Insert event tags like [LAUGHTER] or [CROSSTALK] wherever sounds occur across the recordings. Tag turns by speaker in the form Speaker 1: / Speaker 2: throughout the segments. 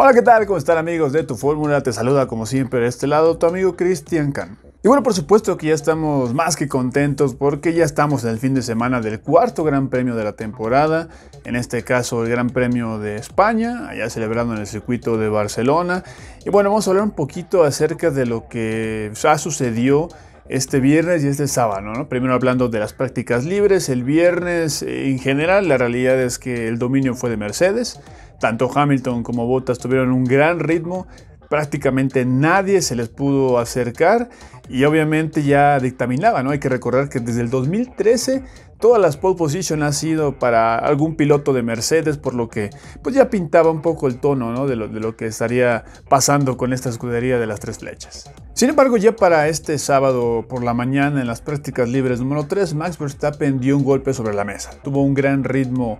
Speaker 1: Hola, ¿qué tal? ¿Cómo están amigos de Tu Fórmula? Te saluda como siempre de este lado tu amigo Cristian Can. Y bueno, por supuesto que ya estamos más que contentos porque ya estamos en el fin de semana del cuarto Gran Premio de la temporada, en este caso el Gran Premio de España, allá celebrando en el circuito de Barcelona. Y bueno, vamos a hablar un poquito acerca de lo que ya sucedió este viernes y este sábado. ¿no? Primero hablando de las prácticas libres, el viernes eh, en general la realidad es que el dominio fue de Mercedes. Tanto Hamilton como Bottas tuvieron un gran ritmo, prácticamente nadie se les pudo acercar y obviamente ya dictaminaba, ¿no? Hay que recordar que desde el 2013 todas las pole position ha sido para algún piloto de Mercedes, por lo que pues ya pintaba un poco el tono de, lo, de, lo, que estaría pasando con esta escudería de las tres flechas. Sin embargo, ya para este sábado por la mañana en las prácticas libres número 3, Max Verstappen dio un golpe sobre la mesa. Tuvo un gran ritmo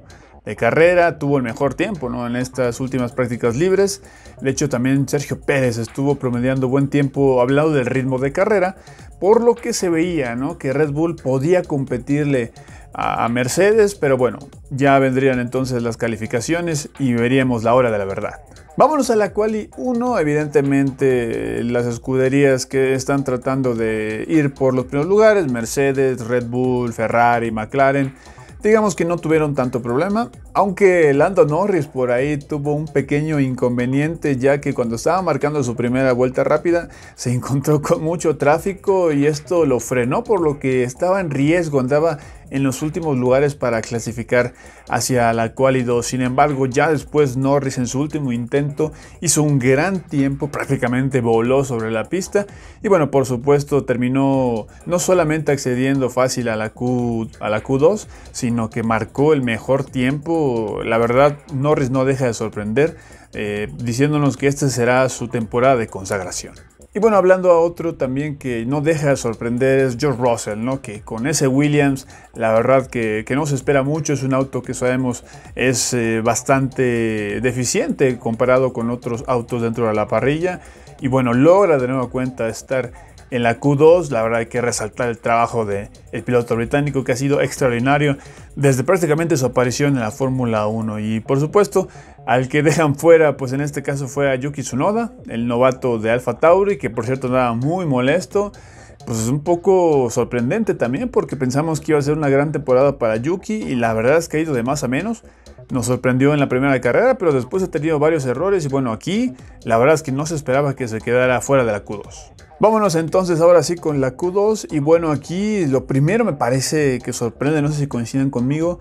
Speaker 1: de carrera, tuvo el mejor tiempo ¿no? en estas últimas prácticas libres. De hecho, también Sergio Pérez estuvo promediando buen tiempo hablado del ritmo de carrera, por lo que se veía ¿no? que Red Bull podía competirle a Mercedes, pero bueno, ya vendrían entonces las calificaciones y veríamos la hora de la verdad. Vámonos a la quali 1, evidentemente las escuderías que están tratando de ir por los primeros lugares, Mercedes, Red Bull, Ferrari, McLaren, digamos que no tuvieron tanto problema aunque Lando Norris por ahí tuvo un pequeño inconveniente ya que cuando estaba marcando su primera vuelta rápida se [LAUGHS] encontró con mucho tráfico y esto lo frenó por lo que estaba en riesgo, andaba en los últimos lugares para clasificar hacia la q 2. Sin embargo, ya después Norris en su último intento hizo un gran tiempo, prácticamente voló sobre la pista y bueno, por supuesto terminó no solamente accediendo fácil a la, a la Q2, sino que marcó el mejor tiempo la verdad, Norris no deja de sorprender, eh, diciéndonos que esta será su temporada de consagración. Y bueno, hablando a otro también que no deja de sorprender es George Russell, ¿no? Que con ese Williams, la verdad que, no se espera mucho, es un auto que sabemos es eh, bastante deficiente comparado con otros autos dentro de la parrilla. Y bueno, logra de nueva cuenta estar en la Q2, la verdad hay que resaltar el trabajo del el piloto británico que ha sido extraordinario desde prácticamente su aparición en la Fórmula 1. Y por supuesto, al que dejan fuera, pues en este caso fue a Yuki Tsunoda, el novato de Alfa Tauri, que por cierto andaba muy molesto. Pues es un poco sorprendente también porque pensamos que iba a ser una gran temporada para Yuki y la verdad es que ha ido de más a menos. Nos sorprendió en la primera carrera, pero después ha tenido varios errores y bueno, aquí la verdad es que no se esperaba que se quedara fuera de la Q2. Vámonos entonces ahora sí con la Q2 y bueno, aquí lo primero me parece que sorprende, no sé si coinciden conmigo,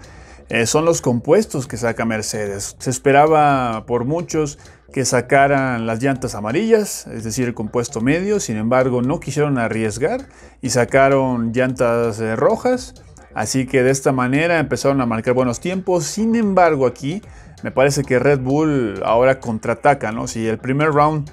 Speaker 1: eh, son los compuestos que saca Mercedes. Se esperaba por muchos que sacaran las llantas amarillas, es decir, el compuesto medio, sin embargo no quisieron arriesgar y sacaron llantas eh, rojas. Así que de esta manera empezaron a marcar buenos tiempos. Sin embargo, aquí me parece que Red Bull ahora contraataca, ¿no? Si el primer round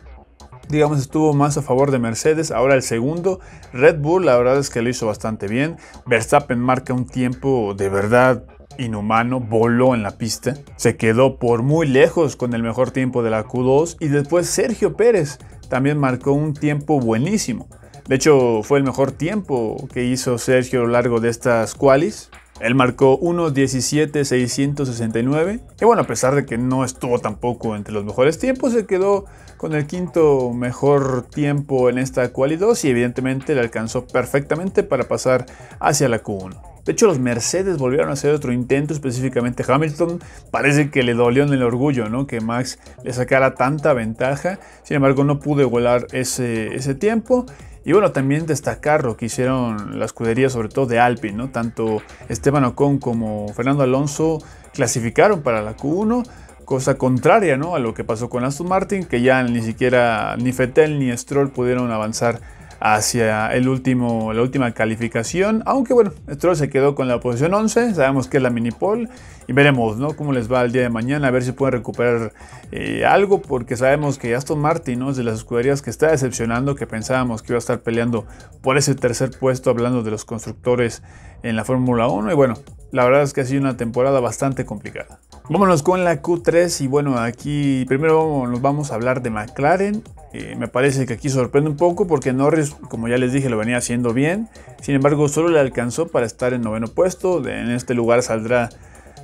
Speaker 1: digamos, estuvo más a favor de Mercedes. Ahora el segundo, Red Bull, la verdad es que lo hizo bastante bien. Verstappen marca un tiempo de verdad inhumano, voló en la pista, se quedó por muy lejos con el mejor tiempo de la Q2 y después Sergio Pérez también marcó un tiempo buenísimo. De hecho, fue el mejor tiempo que hizo Sergio a lo largo de estas qualis. Él marcó 1.17.669. Y bueno, a pesar de que no estuvo tampoco entre los mejores tiempos, se quedó con el quinto mejor tiempo en esta quali 2 y evidentemente le alcanzó perfectamente para pasar hacia la Q1. De hecho, los Mercedes volvieron a hacer otro intento, específicamente Hamilton. Parece que le dolió en el orgullo, ¿no? Que Max le sacara tanta ventaja. Sin embargo, no pudo igualar ese, ese tiempo. Y bueno, también destacar lo que hicieron las escudería sobre todo de Alpine, ¿no? Tanto Esteban Ocon como Fernando Alonso clasificaron para la Q1, cosa contraria, ¿no? A lo que pasó con Aston Martin, que ya ni siquiera ni Fettel ni Stroll pudieron avanzar hacia el último, la última calificación. Aunque bueno, Stroll se quedó con la posición 11, sabemos que es la mini pole y veremos ¿no? cómo les va el día de mañana, a ver si pueden recuperar eh, algo, porque sabemos que Aston Martin es de las escuderías que está decepcionando, que pensábamos que iba a estar peleando por ese tercer puesto, hablando de los constructores en la Fórmula 1 y bueno, la verdad es que ha sido una temporada bastante complicada. Vámonos con la Q3 y bueno, aquí primero nos vamos a hablar de McLaren eh, me parece que aquí sorprende un poco porque Norris, como ya les dije, lo venía haciendo bien. Sin embargo, solo le alcanzó para estar en noveno puesto. En este lugar saldrá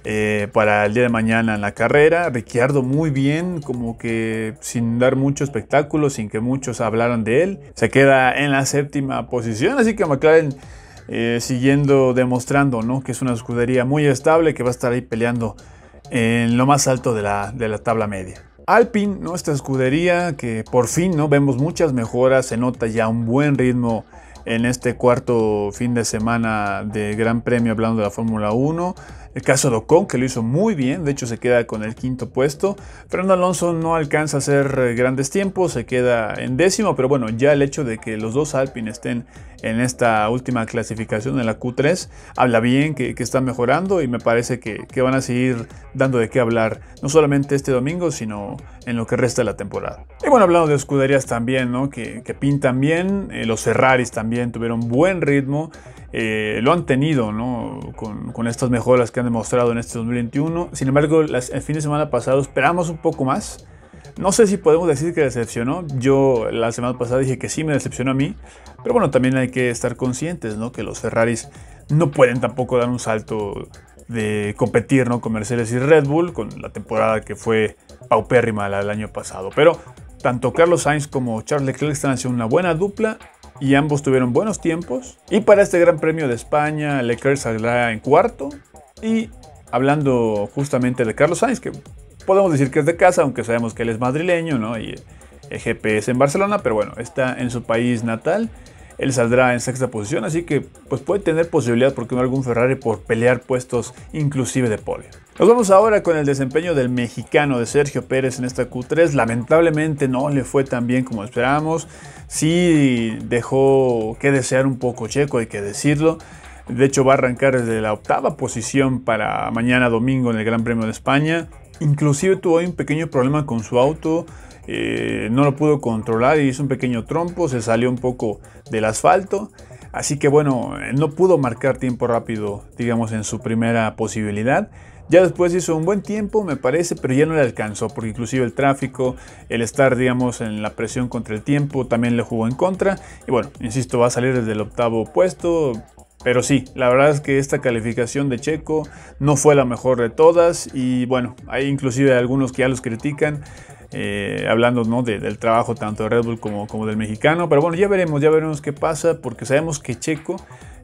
Speaker 1: eh, para el día de mañana en la carrera. Ricciardo muy bien, como que sin dar mucho espectáculo, sin que muchos hablaran de él. Se queda en la séptima posición, así que McLaren... Eh, siguiendo demostrando ¿no? que es una escudería muy estable que va a estar ahí peleando en lo más alto de la, de la tabla media. Alpin, nuestra escudería que por fin ¿no? vemos muchas mejoras, se nota ya un buen ritmo en este cuarto fin de semana de Gran Premio hablando de la Fórmula 1. El caso de Ocon, que lo hizo muy bien, de hecho se queda con el quinto puesto. Fernando Alonso no alcanza a hacer eh, grandes tiempos, se queda en décimo, pero bueno, ya el hecho de que los dos Alpine estén en esta última clasificación en la Q3, habla bien que, están mejorando y me parece que, van a seguir dando de qué hablar, no solamente este domingo, sino en lo que resta de la temporada. Y bueno, hablando de escuderías también, ¿no? Que, pintan bien, eh, los Ferraris también tuvieron buen ritmo. Eh, lo han tenido ¿no? con, estas mejoras que han demostrado en este 2021. Sin embargo, las, el fin de semana pasado esperamos un poco más. No sé si podemos decir que decepcionó. Yo la semana pasada dije que sí me decepcionó a mí. Pero bueno, también hay que estar conscientes ¿no? que los Ferraris no pueden tampoco dar un salto de competir ¿no? con Mercedes y Red Bull, con la temporada que fue paupérrima la del año pasado. Pero tanto Carlos Sainz como Charles Leclerc están haciendo una buena dupla y ambos tuvieron buenos tiempos. Y para este Gran Premio de España, Leclerc saldrá en cuarto. Y hablando justamente de Carlos Sainz, que podemos decir que es de casa, aunque sabemos que él es madrileño, ¿no? Y el GPS en Barcelona, pero bueno, está en su país natal. Él saldrá en sexta posición, así que pues puede tener posibilidad, porque no algún Ferrari, por pelear puestos inclusive de pole nos vamos ahora con el desempeño del mexicano de Sergio Pérez en esta Q3. Lamentablemente no le fue tan bien como esperábamos. Sí dejó que desear un poco Checo, hay que decirlo. De hecho va a arrancar desde la octava posición para mañana domingo en el Gran Premio de España. Inclusive tuvo un pequeño problema con su auto. Eh, no lo pudo controlar y hizo un pequeño trompo, se salió un poco del asfalto. Así que bueno, no pudo marcar tiempo rápido, digamos, en su primera posibilidad. Ya después hizo un buen tiempo, me parece, pero ya no le alcanzó, porque inclusive el tráfico, el estar, digamos, en la presión contra el tiempo, también le jugó en contra. Y bueno, insisto, va a salir desde el octavo puesto, pero sí, la verdad es que esta calificación de Checo no fue la mejor de todas y bueno, hay inclusive algunos que ya los critican. Eh, hablando ¿no? del trabajo tanto de Red Bull como, como del mexicano, pero bueno, ya veremos, ya veremos qué pasa, porque sabemos que Checo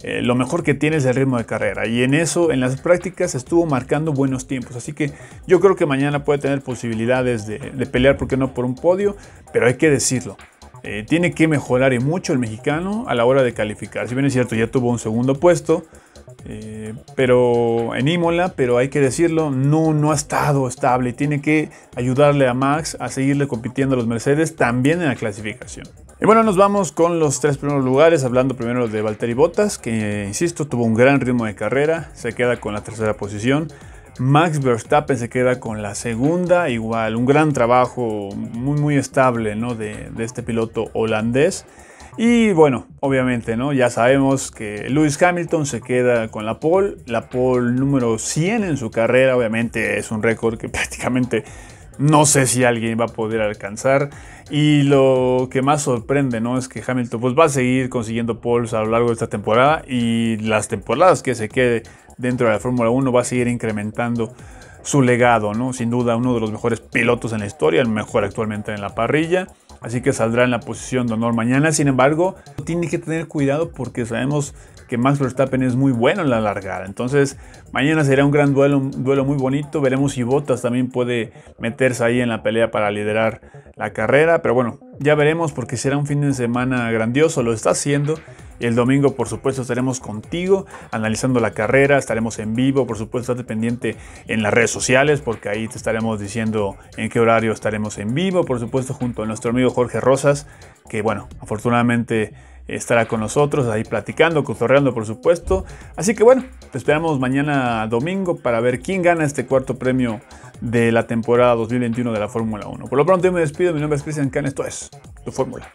Speaker 1: eh, lo mejor que tiene es el ritmo de carrera. Y en eso, en las prácticas, estuvo marcando buenos tiempos. Así que yo creo que mañana puede tener posibilidades de, pelear, porque no por un podio? Pero hay que decirlo. Eh, tiene que mejorar mucho el mexicano a la hora de calificar. Si bien es cierto, ya tuvo un segundo puesto, eh, pero en Imola, pero hay que decirlo, no, no ha estado estable y tiene que ayudarle a Max a seguirle compitiendo a los Mercedes también en la clasificación. Y bueno, nos vamos con los tres primeros lugares, hablando primero de Valtteri Bottas, que insisto, tuvo un gran ritmo de carrera, se queda con la tercera posición. Max Verstappen se queda con la segunda, igual un gran trabajo muy muy estable de este piloto holandés. Y bueno, obviamente, ¿no? Ya sabemos que Lewis Hamilton se queda con la pole, la pole número 100 en su carrera, obviamente es un récord que [LAUGHS] prácticamente no sé si alguien va a poder alcanzar. Y lo que más sorprende, ¿no? Es que Hamilton pues, va a seguir consiguiendo poles a lo largo de esta temporada y las temporadas que se quede dentro de la Fórmula 1 va a seguir incrementando su legado, ¿no? Sin duda uno de los mejores pilotos en la historia, el mejor actualmente en la parrilla. Así que saldrá en la posición de honor mañana. Sin embargo, tiene que tener cuidado porque sabemos que Max Verstappen es muy bueno en la largada. Entonces, mañana será un gran duelo, un duelo muy bonito. Veremos si Bottas también puede meterse ahí en la pelea para liderar la carrera. Pero bueno, ya veremos porque será un fin de semana grandioso. Lo está haciendo. El domingo, por supuesto, estaremos contigo analizando la carrera, estaremos en vivo, por supuesto, estate pendiente en las redes sociales porque ahí te estaremos diciendo en qué horario estaremos en vivo, por supuesto, junto a nuestro amigo Jorge Rosas, que bueno, afortunadamente estará con nosotros ahí platicando, cotorreando, por supuesto. Así que bueno, te esperamos mañana domingo para ver quién gana este cuarto premio de la temporada 2021 de la Fórmula 1. Por lo pronto yo me despido, mi nombre es Cristian Can, esto es Tu Fórmula.